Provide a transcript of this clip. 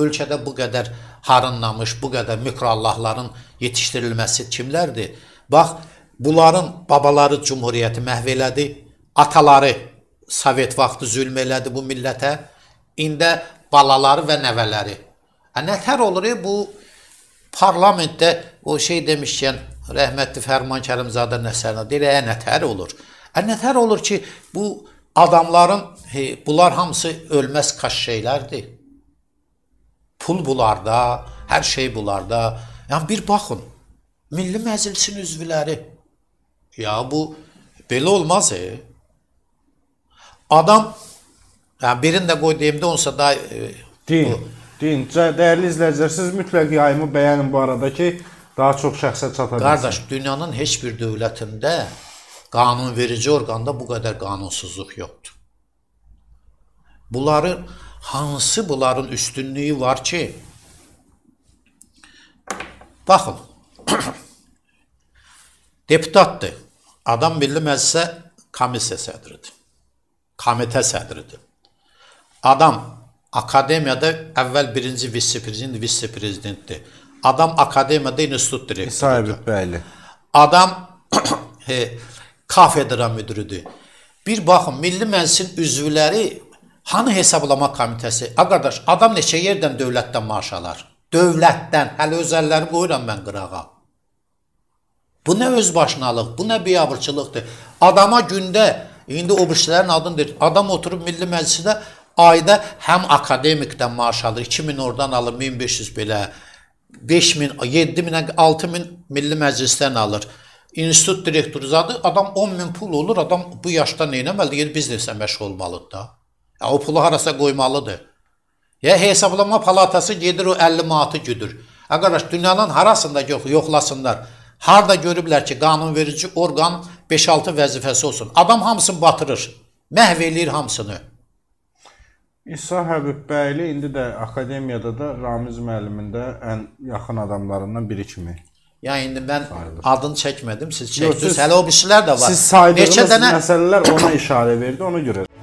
Ölkədə bu qədər harınlamış, bu qədər mikroallahların yetişdirilməsi kimlərdir? Bax, bunların babaları cümhuriyyəti məhv elədi, ataları Sovet vaxtı zülm elədi bu millətə, ində balaları və nəvələri. Ə, hə, nətər olur e, bu parlamentdə o şey demişkən, rəhmətli Fərman Kərimzadə nəsərinə deyir, ə, e, nətər olur. Ə, hə, nətər olur ki, bu adamların, he, bunlar hamısı ölməz kaş şeylərdir pul bularda, hər şey bularda. Yəni bir baxın. Milli Məclisin üzvləri. Ya bu belə olmaz e. Adam yəni birini də qoy deyim də onsa da e, din, bu, din. Dəyərli izləyicilər, siz mütləq yayımı bəyənin bu arada ki, daha çox şəxsə çata bilsin. Qardaş, dünyanın heç bir dövlətində qanunverici orqanda bu qədər qanunsuzluq yoxdur. Bunları hansı bunların üstünlüyü var ki? Baxın. Deputatdır. Adam Milli Məclisə komissiya sədridir. Komitə sədridir. Adam akademiyada əvvəl birinci vitse-prezident, vitse-prezidentdir. Adam akademiyada institut direktorudur. Sahibi, bəli. Adam he, kafedra müdürüdür. Bir baxın, Milli Məclisin üzvləri Hanı hesablama komitəsi? A qardaş, adam neçə yerdən dövlətdən maaş alar? Dövlətdən, hələ özəlləri qoyuram mən qırağa. Bu nə özbaşınalıq, bu nə biabırçılıqdır. Adama gündə, indi o birçilərin adındır, adam oturub Milli Məclisdə ayda həm akademikdən maaş alır, 2000 oradan alır, 1500 belə, 5000, 7000, 6000 Milli Məclisdən alır. İnstitut direktoru zadı, adam 10 min pul olur, adam bu yaşda neynəməlidir, bizneslə məşğul olmalıdır da. Ya, o pulu harasa qoymalıdır. Ya hesablama palatası gedir o 50 manatı güdür. Arkadaş dünyanın harasında yox, yoxlasınlar. Harda görüblər ki, qanunverici orqan 5-6 vəzifəsi olsun. Adam hamısını batırır. Məhv eləyir hamısını. İsa Həbibbəyli indi də akademiyada da Ramiz müəllimində ən yaxın adamlarından biri kimi. Ya yəni, indi mən sayılır. adını çəkmədim, siz çəkdiniz. Hələ o birilər də var. Siz saydığınız Neçə dənə... məsələlər ona işarə verdi, ona görə.